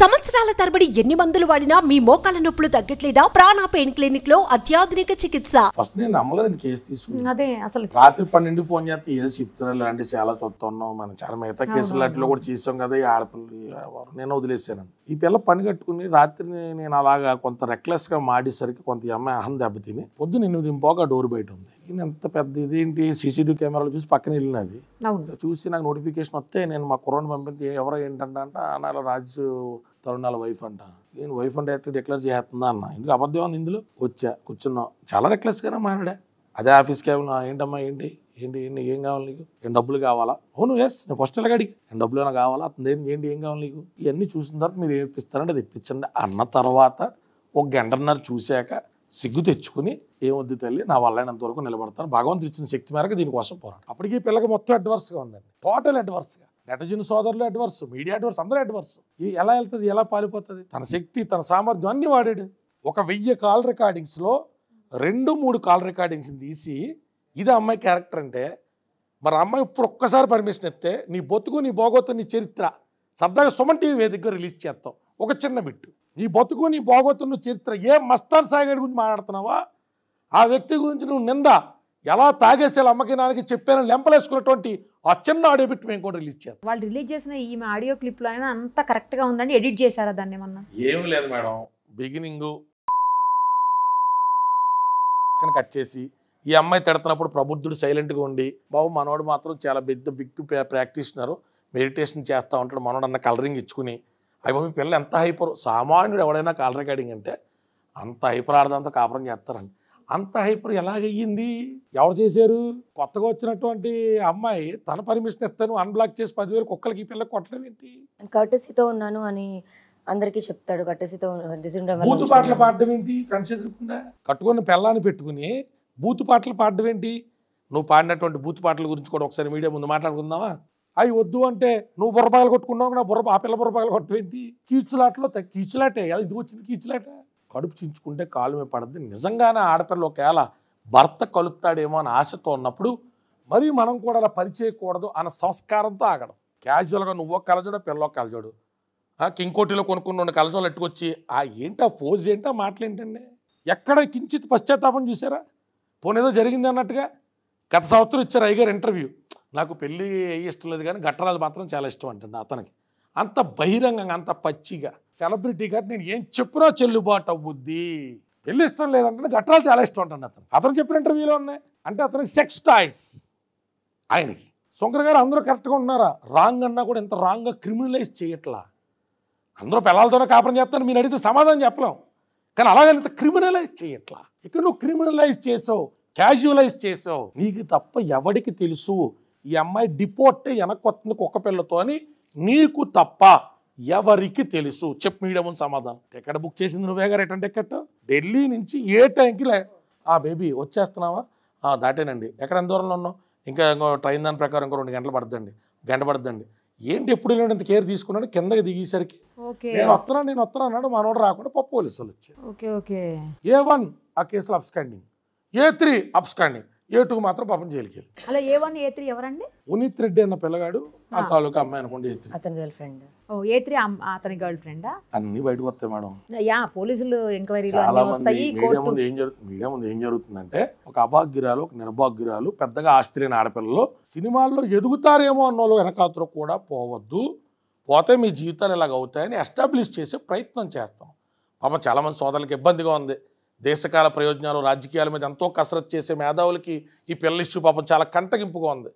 సంవత్సరాల తరబడి ఎన్ని మందులు వాడినా మీ మోకాల నొప్పులు తగ్గట్లేదా ప్రాణ పెయిన్ క్లినిక్ లో అత్యాధునిక చికిత్స కేసు అసలు రాత్రి పన్నెండు ఫోన్ చేస్తే ఏదో చెప్తున్నారు అంటే చాలా తొత్తున్నాం మనం చాలా మిగతా కేసులు అట్లా కూడా చేసాం కదా ఈ ఆడపిల్ల నేను వదిలేసాను ఈ పిల్ల పని కట్టుకుని రాత్రి నేను అలాగా కొంత రెక్లెస్ గా మాడేసరికి కొంత అమ్మాయి అహం దెబ్బతిని పొద్దున ఎనిమిది పోగా డోర్ బయట ఉంది ఈయన ఎంత పెద్ద ఇదేంటి సీసీటీవీ కెమెరాలు చూసి పక్కన వెళ్ళినది చూసి నాకు నోటిఫికేషన్ వస్తే నేను మా కుర్రని పంపించి ఎవరో ఏంటంటే అంటే రాజు తరుణాల వైఫ్ అంట నేను వైఫ్ అంటే ఎట్లా డిక్లేర్ చేస్తుందా అన్న ఎందుకు అబద్ధం అని ఇందులో వచ్చా కూర్చున్నా చాలా రెక్లెస్గానే మాట్లాడా అదే ఆఫీస్కి కేవలం ఏంటమ్మా ఏంటి ఏంటి ఏంటి ఏం కావాలి నీకు ఏం డబ్బులు కావాలా అవును ఎస్ నేను ఫస్ట్ ఎలాగ అడిగి ఏం డబ్బులు ఏమైనా కావాలా అతను ఏంటి ఏంటి ఏం కావాలి నీకు ఇవన్నీ చూసిన తర్వాత మీరు ఏం ఇప్పిస్తారంటే అది అన్న తర్వాత ఒక గంటన్నర చూశాక సిగ్గు తెచ్చుకుని ఏమొద్దు తల్లి నా వల్ల వరకు నిలబడతాను భగవంతుడు ఇచ్చిన శక్తి మేరకు దీనికోసం పోరాడు అప్పటికి పిల్లకి మొత్తం అడ్వర్స్గా ఉందండి టోటల్ అడ్వర్స్గా నెటజన్ సోదరులు అడ్వర్స్ మీడియా అడ్వర్స్ అందరూ అడ్వర్స్ ఎలా వెళ్తుంది ఎలా పాలిపోతుంది తన శక్తి తన సామర్థ్యం అన్ని వాడాడు ఒక వెయ్యి కాల్ రికార్డింగ్స్లో రెండు మూడు కాల్ రికార్డింగ్స్ తీసి ఇది అమ్మాయి క్యారెక్టర్ అంటే మరి అమ్మాయి ఇప్పుడు ఒక్కసారి పర్మిషన్ ఇస్తే నీ బొత్తుకు నీ బోగోతు నీ చరిత్ర సరదాగా సుమన్ టీవీ వేదిక రిలీజ్ చేస్తాం ఒక చిన్న బిట్టు నీ బొత్తుకు నీ బోగోతు నువ్వు చరిత్ర ఏ మస్తాన్ సాగడి గురించి మాట్లాడుతున్నావా ఆ వ్యక్తి గురించి నువ్వు నింద ఎలా తాగేసేలా అమ్మకి నాన్నకి చెప్పాను లెంపలేసుకున్నటువంటి అచ్చన్న ఆడియో పెట్టి మేము కూడా రిలీజ్ చేస్తాం వాళ్ళు రిలీజ్ చేసిన ఈ ఆడియో క్లిప్లో అయినా అంత కరెక్ట్గా ఉందండి ఎడిట్ చేశారా దాన్ని ఏమన్నా ఏం లేదు మేడం బిగినింగ్ కట్ చేసి ఈ అమ్మాయి తిడుతున్నప్పుడు ప్రబుద్ధుడు సైలెంట్గా ఉండి బాబు మనోడు మాత్రం చాలా పెద్ద బిగ్ ప్రాక్టీషనర్ మెడిటేషన్ చేస్తూ ఉంటాడు మనోడు అన్న కలరింగ్ ఇచ్చుకుని అవి పిల్లలు ఎంత హైపర్ సామాన్యుడు ఎవడైనా కలర్ రికార్డింగ్ అంటే అంత హైపర్ ఆడదంతా కాపురం చేస్తారండి అంత హైపర్ ఎలాగయ్యింది ఎవరు చేశారు కొత్తగా వచ్చినటువంటి అమ్మాయి తన పర్మిషన్ ఇస్తాను అన్బ్లాక్ చేసి పదివేలు కుక్కలకి పిల్లలు కొట్టడం ఏంటి కర్టసీతో ఉన్నాను అని అందరికి చెప్తాడు కర్టసీతో బూతు పాటలు పాడడం ఏంటి కన్సిడర్కుండా కట్టుకున్న పిల్లాన్ని పెట్టుకుని బూతు పాటలు పాడడం ఏంటి నువ్వు పాడినటువంటి బూతు పాటల గురించి కూడా ఒకసారి మీడియా ముందు మాట్లాడుకుందామా అవి వద్దు అంటే నువ్వు బుర్రపాలు కొట్టుకున్నావు నా బుర్ర ఆ పిల్ల బుర్రపాలు కొట్టవేంటి కీచులాటలో కీచులాటే ఇది వచ్చింది కీచులాట కడుపు చించుకుంటే కాలు పడద్ది నిజంగానే ఆడపిల్ల ఒకవేళ భర్త కలుస్తాడేమో అని ఆశతో ఉన్నప్పుడు మరి మనం కూడా అలా పరిచేయకూడదు అన్న సంస్కారంతో ఆగడం క్యాజువల్గా నువ్వో కలజోడు పిల్లో కలజోడు కింకోటిలో కొనుక్కున్న రెండు కలజోలు ఎట్టుకొచ్చి ఆ ఏంటా ఫోజ్ ఏంటా మాటలు ఏంటండి ఎక్కడ కించిత్ పశ్చాత్తాపం చూసారా పోనేదో జరిగింది అన్నట్టుగా గత సంవత్సరం ఇచ్చారు అయ్యగారు ఇంటర్వ్యూ నాకు పెళ్ళి ఏ ఇష్టం లేదు కానీ గట్టరాజు మాత్రం చాలా ఇష్టం అంటండి అతనికి అంత బహిరంగంగా అంత పచ్చిగా సెలబ్రిటీ గారు నేను ఏం చెప్పినా చెల్లుబాటు అవ్వుద్ది పెళ్ళి ఇష్టం లేదంటే గట్రాలు చాలా ఇష్టం ఉంటాను అతను అతను చెప్పిన ఇంటర్వ్యూలో ఉన్నాయి అంటే అతనికి సెక్స్ టాయిస్ ఆయనకి శంకర్ గారు అందరూ కరెక్ట్గా ఉన్నారా రాంగ్ అన్నా కూడా ఇంత రాంగ్గా క్రిమినలైజ్ చేయట్లా అందరూ పిల్లలతోనే కాపురం చేస్తాను మీరు అడిగితే సమాధానం చెప్పలేం కానీ అలాగే ఇంత క్రిమినలైజ్ చేయట్లా ఇక్కడ నువ్వు క్రిమినలైజ్ చేసావు క్యాజువలైజ్ చేసావు నీకు తప్ప ఎవడికి తెలుసు ఈ అమ్మాయి డిపోర్ట్ వెనక్కి వస్తుంది కుక్క పిల్లతో అని నీకు తప్ప ఎవరికి తెలుసు మీడియా మీడియం సమాధానం టికెట్ బుక్ చేసింది నువ్వే గారు రిటర్న్ టికెట్ ఢిల్లీ నుంచి ఏ టైంకి లే ఆ బేబీ వచ్చేస్తున్నావా దాటేనండి ఎక్కడ ఎంత దూరంలో ఉన్నావు ఇంకా ట్రైన్ దాని ప్రకారం ఇంకో రెండు గంటలు పడుతుందండి గంట పడుతుందండి ఏంటి ఎప్పుడు వెళ్ళాడు ఇంత కేర్ తీసుకున్నాడు కిందకి దిగేసరికి నేను వస్తున్నా నేను వస్తున్నా అన్నాడు మనోడు రాకుండా పప్పు పోలీసులు వచ్చారు ఏ వన్ ఆ కేసులో absconding A three absconding A two మాత్రం పాపం జైలుకి అలా ఏ వన్ ఏ త్రీ ఎవరండి ఉనీత్ రెడ్డి అన్న పిల్లగాడు ఆ తాలూకా అమ్మాయి అనుకోండి అతని గర్ల్ ఫ్రెండ్ ఓ ఏ త్రీ అతని గర్ల్ ఫ్రెండ్ అన్ని బయటకు వస్తాయి మేడం యా పోలీసులు ఎంక్వైరీ చాలా మంది మీడియా ముందు ఏం జరుగుతుంది మీడియా ముందు ఏం జరుగుతుందంటే ఒక అభాగ్యురాలు ఒక నిర్భాగ్యురాలు పెద్దగా ఆస్తి ఆడపిల్లలు సినిమాల్లో ఎదుగుతారేమో అన్న వాళ్ళు వెనకాతరు కూడా పోవద్దు పోతే మీ జీవితాలు ఇలాగ అవుతాయని ఎస్టాబ్లిష్ చేసే ప్రయత్నం చేస్తాం పాపం చాలామంది సోదరులకు ఇబ్బందిగా ఉంది దేశకాల ప్రయోజనాలు రాజకీయాల మీద ఎంతో కసరత్ చేసే మేధావులకి ఈ పిల్లల ఇష్యూ పాపం చాలా కంటగింపుగా ఉంది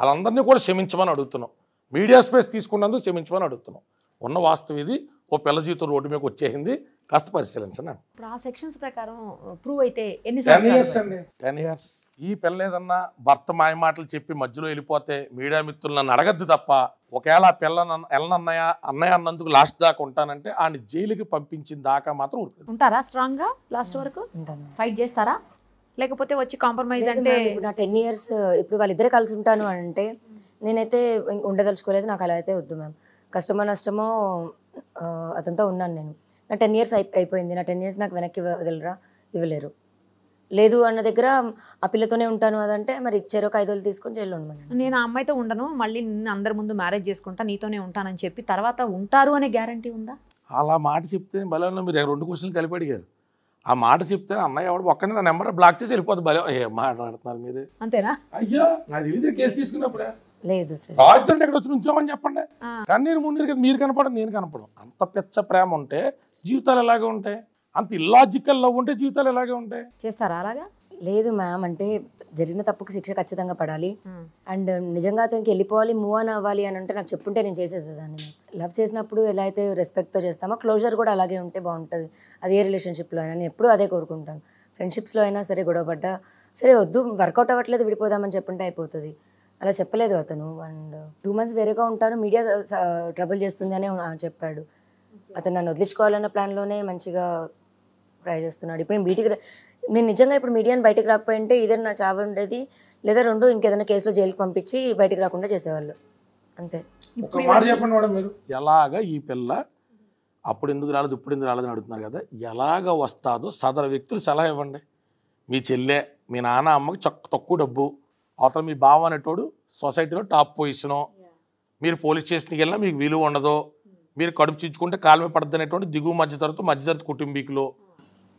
వాళ్ళందరినీ కూడా క్షమించమని అడుగుతున్నాం మీడియా స్పేస్ తీసుకున్నందుకు క్షమించమని అడుగుతున్నాం ఉన్న వాస్తవ ఇది ఓ పిల్ల జీవితం రోడ్డు మీద వచ్చేసింది కాస్త పరిశీలించండి ఆ సెక్షన్స్ ప్రకారం ప్రూవ్ uh, అయితే ఎన్ని టెన్ ఇయర్స్ అండి టెన్ ఇయర్స్ ఈ పిల్ల ఏదన్నా భర్త మాటలు చెప్పి మధ్యలో వెళ్ళిపోతే మీడియా మిత్రులు నన్ను అడగద్దు తప్ప ఒకవేళ ఆ పిల్ల ఎల్లన్నయ్య అన్నయ్య అన్నందుకు లాస్ట్ దాకా ఉంటానంటే ఆయన జైలుకి పంపించిన దాకా మాత్రం ఉంటారా స్ట్రాంగ్ గా లాస్ట్ వరకు ఫైట్ చేస్తారా లేకపోతే వచ్చి కాంప్రమైజ్ అంటే నా టెన్ ఇయర్స్ ఇప్పుడు వాళ్ళు ఇద్దరు కలిసి ఉంటాను అంటే నేనైతే ఉండదలుచుకోలేదు నాకు అలా అయితే వద్దు మ్యామ్ కష్టమో నష్టమో అతనితో ఉన్నాను నేను నా టెన్ ఇయర్స్ అయిపోయింది నా టెన్ ఇయర్స్ నాకు వెనక్కి ఇవ్వగలరా ఇవ్వలేరు లేదు అన్న దగ్గర ఆ పిల్లతోనే ఉంటాను అదంటే మరి ఇచ్చారు ఒక ఐదు తీసుకొని జైల్లో ఉండాలి నేను ఆ అమ్మాయితో ఉండను మళ్ళీ నిన్ను అందరి ముందు మ్యారేజ్ చేసుకుంటా నీతోనే ఉంటానని చెప్పి తర్వాత ఉంటారు అనే గ్యారంటీ ఉందా అలా మాట చెప్తే బలం మీరు రెండు క్వశ్చన్లు కలిపి అడిగారు ఆ మాట చెప్తే అన్నయ్య ఎవడు ఒక్కనే నా నెంబర్ బ్లాక్ చేసి వెళ్ళిపోతుంది బలం ఏ మాట్లాడుతున్నారు మీరు అంతేనా అయ్యా నా తెలియదు కేసు తీసుకున్నప్పుడే లేదు రాజుదండి ఎక్కడ వచ్చి చెప్పండి కానీ నేను ముందు మీరు కనపడం నేను కనపడం అంత పెచ్చ ప్రేమ ఉంటే జీవితాలు ఎలాగే ఉంటాయి అంత ఇల్లాజికల్ లవ్ ఉంటే జీవితాలు ఎలాగే ఉంటాయి చేస్తారా అలాగా లేదు మ్యామ్ అంటే జరిగిన తప్పుకి శిక్ష ఖచ్చితంగా పడాలి hmm. అండ్ నిజంగా అతనికి వెళ్ళిపోవాలి మూవ్ అని అవ్వాలి అని అంటే నాకు చెప్పుంటే నేను చేసేసేదాన్ని లవ్ చేసినప్పుడు ఎలా అయితే రెస్పెక్ట్తో చేస్తామో క్లోజర్ కూడా అలాగే ఉంటే బాగుంటుంది అదే రిలేషన్షిప్లో అయినా నేను ఎప్పుడూ అదే కోరుకుంటాను ఫ్రెండ్షిప్స్లో అయినా సరే గొడవపడ్డా సరే వద్దు వర్కౌట్ అవ్వట్లేదు విడిపోదామని చెప్పుంటే అయిపోతుంది అలా చెప్పలేదు అతను అండ్ టూ మంత్స్ వేరేగా ఉంటాను మీడియా ట్రబుల్ చేస్తుంది అని చెప్పాడు అతను నన్ను వదిలించుకోవాలన్న ప్లాన్లోనే మంచిగా ట్రై చేస్తున్నాడు ఇప్పుడు నేను బీటీకి నేను నిజంగా ఇప్పుడు మీడియాని బయటకు రాకపోయింటే ఇదే నా చావు ఉండేది లేదా రెండు ఇంకేదైనా కేసులో జైలుకి పంపించి బయటకు రాకుండా చేసేవాళ్ళు అంతే చెప్పండి మీరు ఎలాగ ఈ పిల్ల అప్పుడు ఎందుకు రాలేదు ఇప్పుడు ఎందుకు రాలేదని అడుగుతున్నారు కదా ఎలాగ వస్తాదో సదర వ్యక్తులు సలహా ఇవ్వండి మీ చెల్లె మీ నాన్న అమ్మకి తక్కువ డబ్బు అవతల మీ బావ అనేటోడు సొసైటీలో టాప్ పొజిషను మీరు పోలీస్ స్టేషన్కి వెళ్ళినా మీకు విలువ ఉండదు మీరు కడుపు చించుకుంటే కాలువ పడద్దు అనేటువంటి దిగువ మధ్య తరగతి కుటుంబీకులు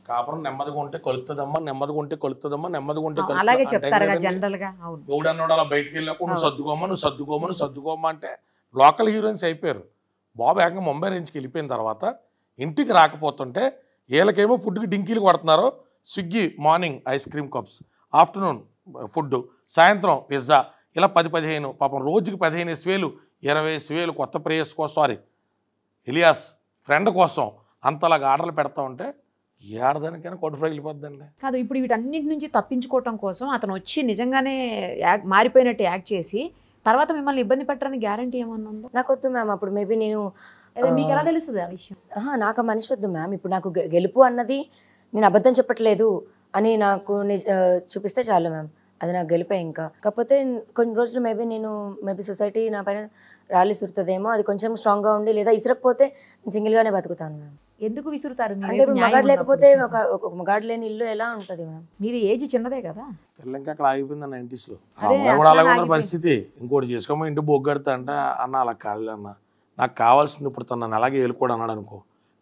కాపురం నెమ్మదిగా ఉంటే కొలుతుందమ్మా నెమ్మదిగా ఉంటే కొలుతుందమ్మా నెమ్మదిగా ఉంటే అలాగే చెప్తారు జనరల్ గా గౌడ్ అన్నాడు అలా బయటకు వెళ్ళినప్పుడు నువ్వు సర్దుకోమా నువ్వు సర్దుకోమా నువ్వు సర్దుకోమా అంటే లోకల్ హీరోయిన్స్ అయిపోయారు బాబు ఏకంగా ముంబై నుంచి వెళ్ళిపోయిన తర్వాత ఇంటికి రాకపోతుంటే వీళ్ళకేమో ఫుడ్కి డింకీలు కొడుతున్నారు Swiggy morning ice cream cups afternoon food సాయంత్రం పిజ్జా ఇలా పది పదిహేను పాపం రోజుకి పదిహేను వేలు ఇరవై వేలు కొత్త ప్రేయస్ కోసం సారీ ఇలియాస్ ఫ్రెండ్ కోసం అంతలాగా ఆర్డర్లు పెడతా ఉంటే ఏ కొట్టు కాదు ఇప్పుడు వీటన్నిటి నుంచి తప్పించుకోవటం కోసం అతను వచ్చి నిజంగానే మారిపోయినట్టు యాక్ట్ చేసి తర్వాత మిమ్మల్ని ఇబ్బంది పెట్టడానికి గ్యారంటీ ఏమన్నా ఉందా నాకు వద్దు మ్యామ్ అప్పుడు మేబీ నేను మీకు ఎలా తెలుస్తుంది ఆ విషయం నాకు మనిషి వద్దు మ్యామ్ ఇప్పుడు నాకు గెలుపు అన్నది నేను అబద్ధం చెప్పట్లేదు అని నాకు చూపిస్తే చాలు మ్యామ్ అది నాకు గెలిపే ఇంకా కాకపోతే కొన్ని రోజులు మేబీ నేను మేబీ సొసైటీ నా పైన ర్యాలీ సురుతుందేమో అది కొంచెం స్ట్రాంగ్గా ఉండి లేదా ఇసురకపోతే సింగిల్గానే బతుకుతాను మ్యామ్ ఎందుకు విసురుతారు అంటే ఇప్పుడు మగాడు లేకపోతే ఒక మగాడు లేని ఇల్లు ఎలా ఉంటుంది మ్యామ్ మీరు ఏజ్ చిన్నదే కదా తెల్లంక అక్కడ ఆగిపోయింది నైంటీస్ లో కూడా అలాగే పరిస్థితి ఇంకోటి చేసుకోమో ఇంటి బొగ్గడతా అంట అన్న అలా కాదు అన్న నాకు కావాల్సింది ఇప్పుడు తను నన్ను అలాగే వెళ్ళిపోడు అన్నాడు అనుకో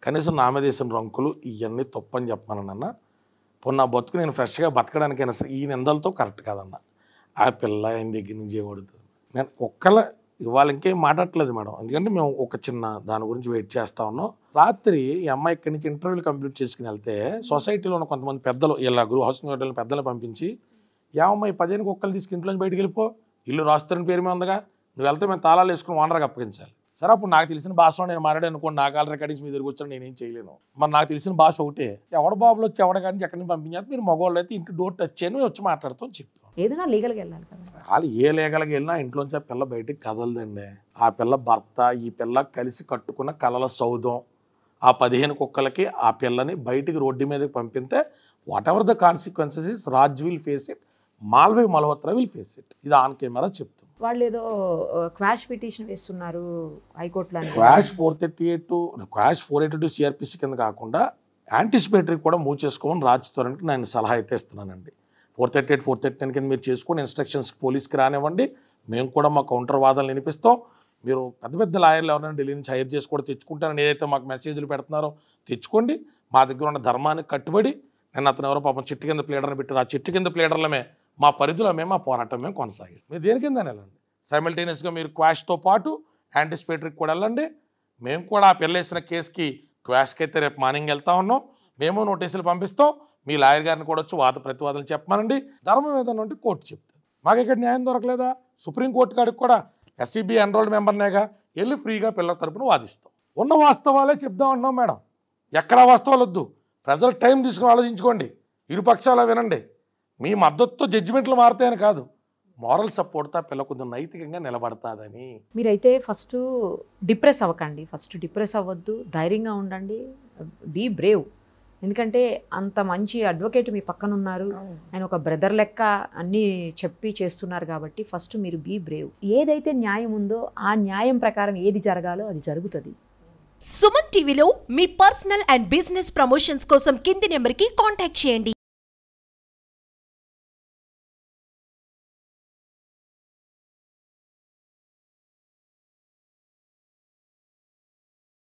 కనీసం నా రంకులు ఇవన్నీ తప్పని చెప్పమన్నాను పోనీ నా బతుకు నేను ఫ్రెష్గా బతకడానికైనా సరే ఈ నిందలతో కరెక్ట్ కాదన్న ఆ పిల్ల ఆయన దగ్గర నుంచి ఏమడుతుంది నేను ఒక్కల ఇవాళ ఇంకేం మాట్లాడలేదు మేడం ఎందుకంటే మేము ఒక చిన్న దాని గురించి వెయిట్ చేస్తా ఉన్నాం రాత్రి ఈ అమ్మాయి ఇక్కడి నుంచి ఇంటర్వ్యూలు కంప్లీట్ చేసుకుని వెళ్తే సొసైటీలో ఉన్న కొంతమంది పెద్దలు ఇలా గృహ హౌసింగ్ హోటల్ని పెద్దలు పంపించి ఏ అమ్మాయి పదిహేను కుక్కలు తీసుకు ఇంట్లోంచి బయటికి వెళ్ళిపో ఇల్లు రాస్తారని పేరు మీద ఉందగా నువ్వు వెళ్తే మేము తాళాలు వేసుకుని ఓనర్కి అప్పగించాలి సరే అప్పుడు నాకు తెలిసిన భాషలో నేను మాట్లాడే అనుకోండి నా కాల రికార్డింగ్స్ మీ దగ్గర వచ్చాను నేనేం చేయలేను మరి నాకు తెలిసిన భాష ఒకటే ఎవడ బాబులు వచ్చి ఎవడ కానీ ఎక్కడిని పంపించారు మీరు మగవాళ్ళు అయితే ఇంటి డోర్ టచ్ చేయను వచ్చి మాట్లాడుతాం చెప్తాం ఏదైనా లీగల్కి వెళ్ళాలి కదా వాళ్ళు ఏ లీగల్కి వెళ్ళినా ఇంట్లోంచి ఆ పిల్ల బయటకు కదలదండి ఆ పిల్ల భర్త ఈ పిల్ల కలిసి కట్టుకున్న కలల సౌధం ఆ పదిహేను కుక్కలకి ఆ పిల్లని బయటికి రోడ్డు మీదకి పంపితే whatever the consequences is Raj will face it Malvi Malhotra will face it ఇది ఆన్ కెమెరా చెప్తుంది వాళ్ళు ఏదో క్వాష్ పిటిషన్ వేస్తున్నారు హైకోర్టులో quash four thirty eight quash four eighty two CrPC కింద కాకుండా యాంటిసిపేటరీ కూడా మూవ్ చేసుకోమని రాజ్ తరుణ్కి నేను సలహా అయితే ఇస్తున్నానండి four thirty eight four thirty nine కింద మీరు చేసుకొని ఇన్స్ట్రక్షన్స్ పోలీస్కి రానివ్వండి మేము కూడా మా కౌంటర్ వాదనలు వినిపిస్తాం మీరు పెద్ద పెద్ద లాయర్లు ఎవరైనా ఢిల్లీ నుంచి హైర్ చేసి కూడా తెచ్చుకుంటారని ఏదైతే మాకు మెసేజ్లు పెడుతున్నారో తెచ్చుకోండి మా దగ్గర ఉన్న ధర్మానికి కట్టుబడి నేను అతను ఎవరో పాపం చెట్టు కింద ప్లేడర్ని పెట్టారు ఆ చెట్టు కింద ప్లేడర్లమే మా పరిధిలో మేము మా పోరాటం మేము కొనసాగిస్తాం మీరు దేని కింద వెళ్ళండి సైమిల్టేనియస్గా మీరు క్వాష్తో పాటు యాంటిసిపేటరీకి కూడా వెళ్ళండి మేము కూడా ఆ పిల్లేసిన కేసుకి క్వాష్కి అయితే రేపు మార్నింగ్ వెళ్తా ఉన్నాం మేము నోటీసులు పంపిస్తాం మీ లాయర్ గారిని కూడా వచ్చి వాద ప్రతివాదాలు చెప్పమనండి ధర్మం ఏదన్నా ఉంటే కోర్టు చెప్తాం మాకు ఇక్కడ న్యాయం దొరకలేదా సుప్రీంకోర్టు కాడికి కూడా ఎస్సీబీ ఎన్రోల్డ్ e మెంబర్నేగా వెళ్ళి ఫ్రీగా పిల్లల తరపున వాదిస్తాం ఉన్న వాస్తవాలే చెప్దాం అన్నాం మేడం ఎక్కడా వాస్తవాలు వద్దు ప్రజలు టైం తీసుకుని ఆలోచించుకోండి ఇరుపక్షాల వినండి మీ మద్దతుతో జడ్జిమెంట్లు మారుతాయని కాదు మోరల్ సపోర్ట్తో పిల్ల కొంచెం నైతికంగా నిలబడతాదని మీరైతే ఫస్ట్ డిప్రెస్ అవ్వకండి ఫస్ట్ డిప్రెస్ అవ్వద్దు ధైర్యంగా ఉండండి బీ బ్రేవ్ ఎందుకంటే అంత మంచి అడ్వకేట్ మీ పక్కన ఉన్నారు ఆయన ఒక బ్రదర్ లెక్క అన్నీ చెప్పి చేస్తున్నారు కాబట్టి ఫస్ట్ మీరు బీ బ్రేవ్ ఏదైతే న్యాయం ఉందో ఆ న్యాయం ప్రకారం ఏది జరగాలో అది జరుగుతుంది సుమన్ టీవీలో మీ పర్సనల్ అండ్ బిజినెస్ ప్రమోషన్స్ కోసం కింది నెంబర్కి కాంటాక్ట్ చేయండి